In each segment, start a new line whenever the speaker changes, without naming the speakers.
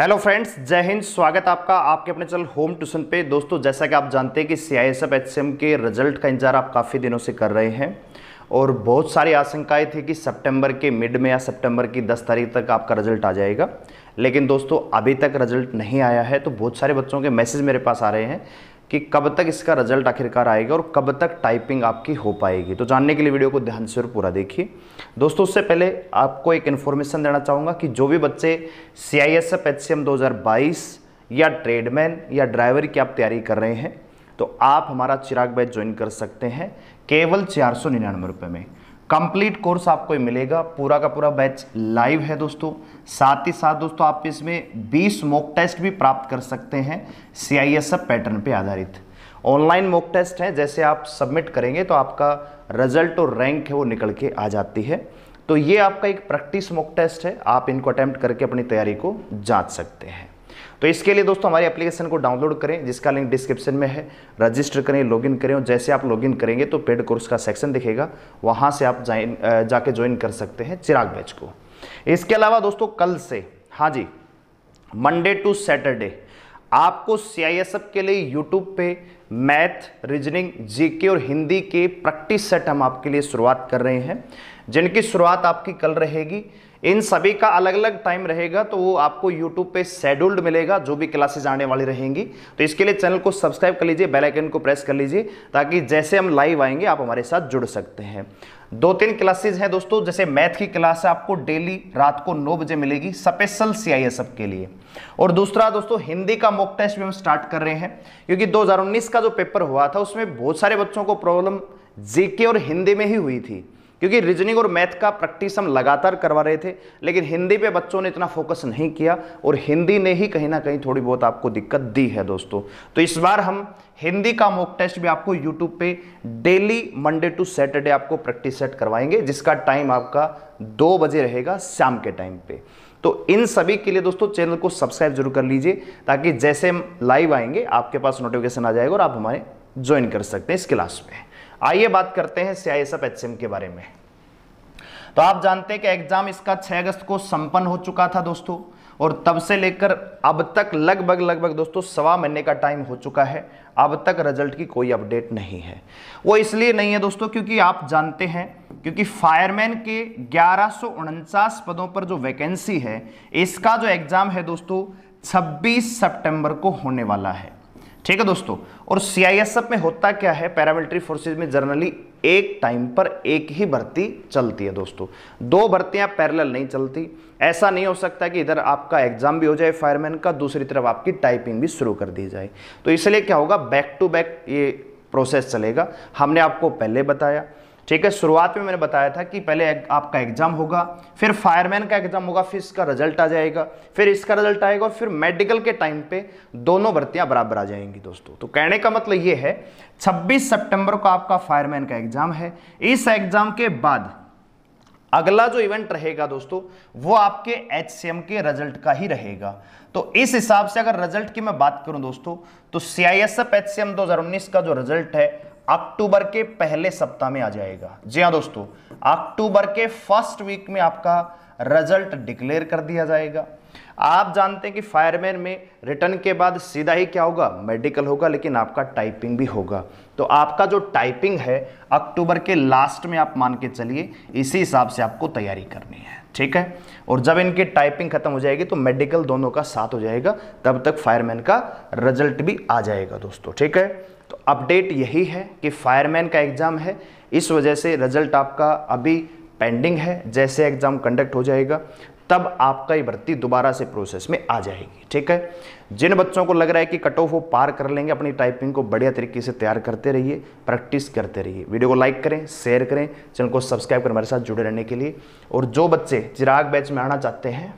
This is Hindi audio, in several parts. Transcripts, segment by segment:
हेलो फ्रेंड्स जय हिंद स्वागत आपका आपके अपने चल होम ट्यूशन पे दोस्तों जैसा कि आप जानते हैं कि C I S F H M के रिजल्ट का इंतजार आप काफ़ी दिनों से कर रहे हैं और बहुत सारी आशंकाएं थी कि सितंबर के मिड में या सितंबर की 10 तारीख तक आपका रिजल्ट आ जाएगा लेकिन दोस्तों अभी तक रिजल्ट नहीं आया है तो बहुत सारे बच्चों के मैसेज मेरे पास आ रहे हैं कि कब तक इसका रिजल्ट आखिरकार आएगा और कब तक टाइपिंग आपकी हो पाएगी तो जानने के लिए वीडियो को ध्यान से और पूरा देखिए दोस्तों उससे पहले आपको एक इन्फॉर्मेशन देना चाहूँगा कि जो भी बच्चे C I S F H C M दो हज़ार बाईस या ट्रेडमैन या ड्राइवर की आप तैयारी कर रहे हैं तो आप हमारा चिराग बैच ज्वाइन कर सकते हैं केवल चार सौ निन्यानवे रुपये में कंप्लीट कोर्स आपको मिलेगा पूरा का पूरा बैच लाइव है दोस्तों साथ ही साथ दोस्तों आप इसमें 20 मॉक टेस्ट भी प्राप्त कर सकते हैं सी आई एस पैटर्न पे आधारित ऑनलाइन मॉक टेस्ट है जैसे आप सबमिट करेंगे तो आपका रिजल्ट और रैंक है वो निकल के आ जाती है तो ये आपका एक प्रैक्टिस मॉक टेस्ट है आप इनको अटैम्प्ट करके अपनी तैयारी को जाँच सकते हैं तो इसके लिए दोस्तों हमारी एप्लीकेशन को डाउनलोड करें जिसका लिंक डिस्क्रिप्शन में है रजिस्टर करें लॉगिन करें और जैसे आप लॉगिन करेंगे तो पेड कोर्स का सेक्शन दिखेगा वहाँ से आप ज्वाइन जाके ज्वाइन कर सकते हैं चिराग बैच को इसके अलावा दोस्तों कल से हाँ जी मंडे टू सैटरडे आपको सी के लिए यूट्यूब पे मैथ रीजनिंग जीके और हिंदी के प्रैक्टिस सेट हम आपके लिए शुरुआत कर रहे हैं जिनकी शुरुआत आपकी कल रहेगी इन सभी का अलग अलग टाइम रहेगा तो वो आपको यूट्यूब पे शेड्यूल्ड मिलेगा जो भी क्लासेज आने वाली रहेंगी तो इसके लिए चैनल को सब्सक्राइब कर लीजिए बेल आइकन को प्रेस कर लीजिए ताकि जैसे हम लाइव आएंगे आप हमारे साथ जुड़ सकते हैं दो तीन क्लासेज हैं दोस्तों जैसे मैथ की क्लास आपको डेली रात को नौ बजे मिलेगी स्पेशल सी आई एस के लिए और दूसरा दोस्तों हिंदी का मॉक टेस्ट भी हम स्टार्ट कर रहे हैं क्योंकि उन्नीस का जो पेपर हुआ था उसमें बहुत सारे बच्चों को प्रॉब्लम जीके और हिंदी में ही हुई थी क्योंकि रीजनिंग और मैथ का प्रैक्टिस हम लगातार करवा रहे थे लेकिन हिंदी पे बच्चों ने इतना फोकस नहीं किया और हिंदी ने ही कहीं ना कहीं थोड़ी बहुत आपको दिक्कत दी है दोस्तों तो इस बार हम हिंदी का मॉक टेस्ट भी आपको यूट्यूब पे डेली मंडे टू सैटरडे आपको प्रैक्टिस सेट करवाएंगे जिसका टाइम आपका दो बजे रहेगा शाम के टाइम पे तो इन सभी के लिए दोस्तों चैनल को सब्सक्राइब जरूर कर लीजिए ताकि जैसे हम लाइव आएंगे आपके पास नोटिफिकेशन आ जाएगा और आप हमारे ज्वाइन कर सकते हैं इस क्लास में आइए बात करते हैं सीआईएसएफ आई के बारे में तो आप जानते हैं कि एग्जाम इसका 6 अगस्त को संपन्न हो चुका था दोस्तों और तब से लेकर अब तक लगभग लगभग दोस्तों सवा महीने का टाइम हो चुका है अब तक रिजल्ट की कोई अपडेट नहीं है वो इसलिए नहीं है दोस्तों क्योंकि आप जानते हैं क्योंकि फायरमैन के ग्यारह पदों पर जो वैकेंसी है इसका जो एग्ज़ाम है दोस्तों 26 सितंबर को होने वाला है ठीक है दोस्तों और सीआईएसएफ में होता क्या है पैरामिलिट्री फोर्सेज में जनरली एक टाइम पर एक ही भर्ती चलती है दोस्तों दो भर्तियां पैरेलल नहीं चलती ऐसा नहीं हो सकता कि इधर आपका एग्जाम भी हो जाए फायरमैन का दूसरी तरफ आपकी टाइपिंग भी शुरू कर दी जाए तो इसलिए क्या होगा बैक टू बैक ये प्रोसेस चलेगा हमने आपको पहले बताया ठीक है शुरुआत में मैंने बताया था कि पहले एक, आपका एग्जाम होगा फिर फायरमैन का एग्जाम होगा फिर इसका रिजल्ट आ जाएगा फिर इसका रिजल्ट आएगा फिर मेडिकल के टाइम पे दोनों भर्तियां बराबर आ जाएंगी दोस्तों तो कहने का मतलब ये है 26 सितंबर को आपका फायरमैन का एग्जाम है इस एग्जाम के बाद अगला जो इवेंट रहेगा दोस्तों वो आपके एच के रिजल्ट का ही रहेगा तो इस हिसाब से अगर रिजल्ट की मैं बात करूं दोस्तों तो सी एच सी का जो रिजल्ट है अक्टूबर के पहले सप्ताह में आ जाएगा जी हाँ दोस्तों अक्टूबर के फर्स्ट वीक में आपका रिजल्ट डिक्लेयर कर दिया जाएगा आप जानते हैं कि फायरमैन में रिटर्न के बाद सीधा ही क्या होगा मेडिकल होगा लेकिन आपका टाइपिंग भी होगा तो आपका जो टाइपिंग है अक्टूबर के लास्ट में आप मान के चलिए इसी हिसाब से आपको तैयारी करनी है ठीक है और जब इनकी टाइपिंग खत्म हो जाएगी तो मेडिकल दोनों का साथ हो जाएगा तब तक फायरमैन का रिजल्ट भी आ जाएगा दोस्तों ठीक है तो अपडेट यही है कि फायरमैन का एग्ज़ाम है इस वजह से रिजल्ट आपका अभी पेंडिंग है जैसे एग्ज़ाम कंडक्ट हो जाएगा तब आपका ये भर्ती दोबारा से प्रोसेस में आ जाएगी ठीक है जिन बच्चों को लग रहा है कि कट ऑफ वो पार कर लेंगे अपनी टाइपिंग को बढ़िया तरीके से तैयार करते रहिए प्रैक्टिस करते रहिए वीडियो को लाइक करें शेयर करें चैनल को सब्सक्राइब कर हमारे साथ जुड़े रहने के लिए और जो बच्चे चिराग बैच में आना चाहते हैं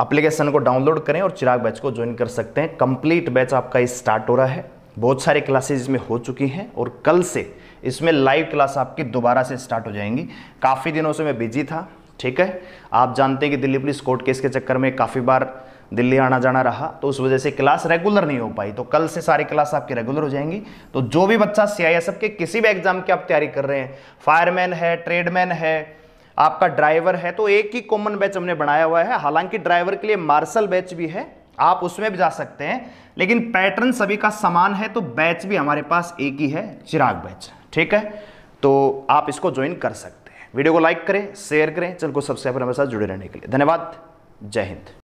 अप्लीकेशन को डाउनलोड करें और चिराग बैच को ज्वाइन कर सकते हैं कंप्लीट बैच आपका स्टार्ट हो रहा है बहुत सारे क्लासेज इसमें हो चुकी हैं और कल से इसमें लाइव क्लास आपकी दोबारा से स्टार्ट हो जाएंगी काफ़ी दिनों से मैं बिजी था ठीक है आप जानते हैं कि दिल्ली पुलिस कोर्ट केस के चक्कर में काफ़ी बार दिल्ली आना जाना रहा तो उस वजह से क्लास रेगुलर नहीं हो पाई तो कल से सारी क्लास आपकी रेगुलर हो जाएंगी तो जो भी बच्चा सी आई के किसी भी एग्जाम की आप तैयारी कर रहे हैं फायरमैन है ट्रेडमैन है आपका ड्राइवर है तो एक ही कॉमन बैच हमने बनाया हुआ है हालांकि ड्राइवर के लिए मार्शल बैच भी है आप उसमें भी जा सकते हैं लेकिन पैटर्न सभी का समान है तो बैच भी हमारे पास एक ही है चिराग बैच ठीक है तो आप इसको ज्वाइन कर सकते हैं वीडियो को लाइक करें शेयर करें चल को सबसे हमारे साथ जुड़े रहने के लिए धन्यवाद जय हिंद